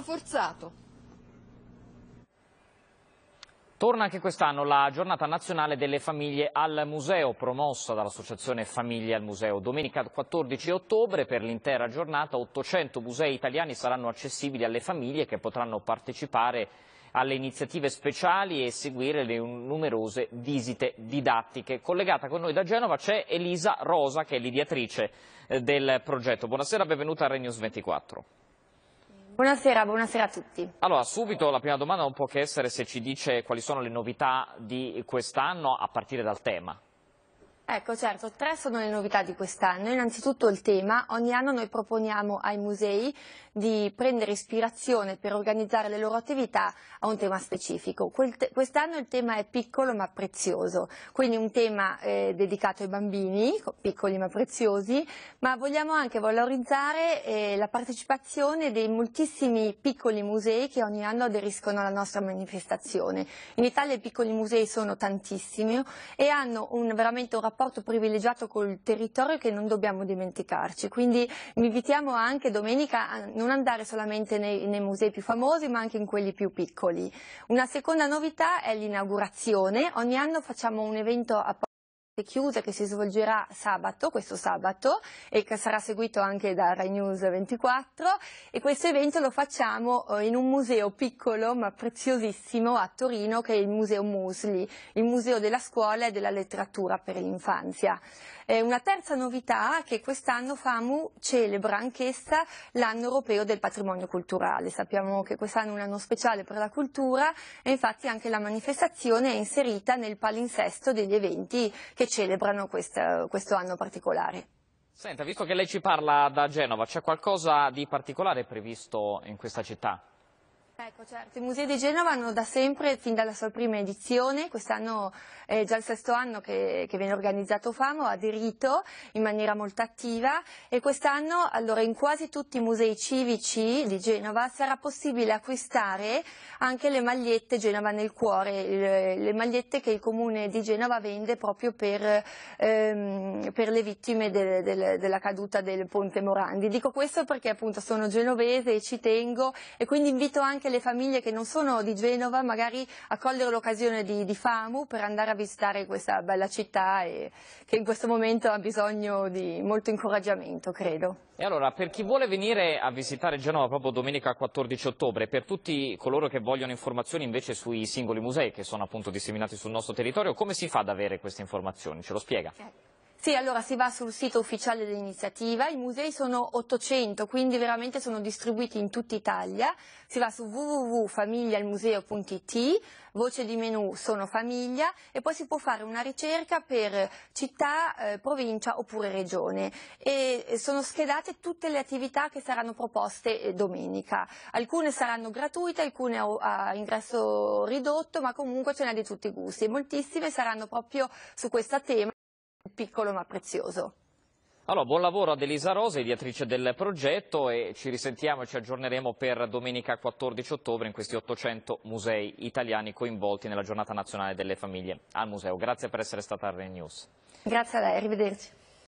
forzato. Torna anche quest'anno la giornata nazionale delle famiglie al museo, promossa dall'associazione Famiglie al Museo. Domenica 14 ottobre per l'intera giornata 800 musei italiani saranno accessibili alle famiglie che potranno partecipare alle iniziative speciali e seguire le numerose visite didattiche. Collegata con noi da Genova c'è Elisa Rosa che è l'ideatrice eh, del progetto. Buonasera, benvenuta a Renews 24. Buonasera, buonasera, a tutti. Allora, subito la prima domanda non può che essere se ci dice quali sono le novità di quest'anno a partire dal tema. Ecco, certo, tre sono le novità di quest'anno. Innanzitutto il tema, ogni anno noi proponiamo ai musei di prendere ispirazione per organizzare le loro attività a un tema specifico. Quest'anno il tema è piccolo ma prezioso, quindi un tema eh, dedicato ai bambini, piccoli ma preziosi, ma vogliamo anche valorizzare eh, la partecipazione dei moltissimi piccoli musei che ogni anno aderiscono alla nostra manifestazione. In Italia i piccoli musei sono tantissimi e hanno un, veramente un rapporto rapporto privilegiato col territorio che non dobbiamo dimenticarci. Quindi vi invitiamo anche domenica a non andare solamente nei, nei musei più famosi ma anche in quelli più piccoli. Una seconda novità è l'inaugurazione. Ogni anno facciamo un evento a chiusa che si svolgerà sabato, questo sabato, e che sarà seguito anche da Rai News 24 e questo evento lo facciamo eh, in un museo piccolo ma preziosissimo a Torino che è il Museo Musli, il Museo della Scuola e della Letteratura per l'Infanzia. una terza novità è che quest'anno FAMU celebra anch'essa l'anno europeo del patrimonio culturale. Sappiamo che quest'anno è un anno speciale per la cultura e infatti anche la manifestazione è inserita nel palinsesto degli eventi che che celebrano questa, questo anno particolare. Senta, visto che lei ci parla da Genova, c'è qualcosa di particolare previsto in questa città? Ecco, certo. I musei di Genova hanno da sempre, fin dalla sua prima edizione, quest'anno è già il sesto anno che, che viene organizzato FAMO, ha aderito in maniera molto attiva e quest'anno allora, in quasi tutti i musei civici di Genova sarà possibile acquistare anche le magliette Genova nel cuore, le, le magliette che il comune di Genova vende proprio per, ehm, per le vittime de, de, de, della caduta del ponte Morandi. Dico questo perché appunto sono genovese e ci tengo e quindi invito anche le famiglie che non sono di Genova magari a cogliere l'occasione di, di, FAMU per andare a visitare questa bella città e, che in questo momento ha bisogno di molto incoraggiamento, credo. E allora, per chi vuole venire a visitare Genova proprio domenica 14 ottobre, per tutti coloro che vogliono informazioni invece sui singoli musei che sono appunto disseminati sul nostro territorio, come si fa ad avere queste informazioni? Ce lo spiega? Eh. Sì, allora si va sul sito ufficiale dell'iniziativa, i musei sono 800, quindi veramente sono distribuiti in tutta Italia, si va su www.famiglialmuseo.it, voce di menu sono famiglia e poi si può fare una ricerca per città, eh, provincia oppure regione e eh, sono schedate tutte le attività che saranno proposte eh, domenica, alcune saranno gratuite, alcune a ingresso ridotto ma comunque ce n'è di tutti i gusti e moltissime saranno proprio su questo tema piccolo ma prezioso. Allora, buon lavoro ad Elisa Rosa, ideatrice del progetto e ci risentiamo e ci aggiorneremo per domenica 14 ottobre in questi 800 musei italiani coinvolti nella giornata nazionale delle famiglie al museo. Grazie per essere stata a News. Grazie a lei, arrivederci.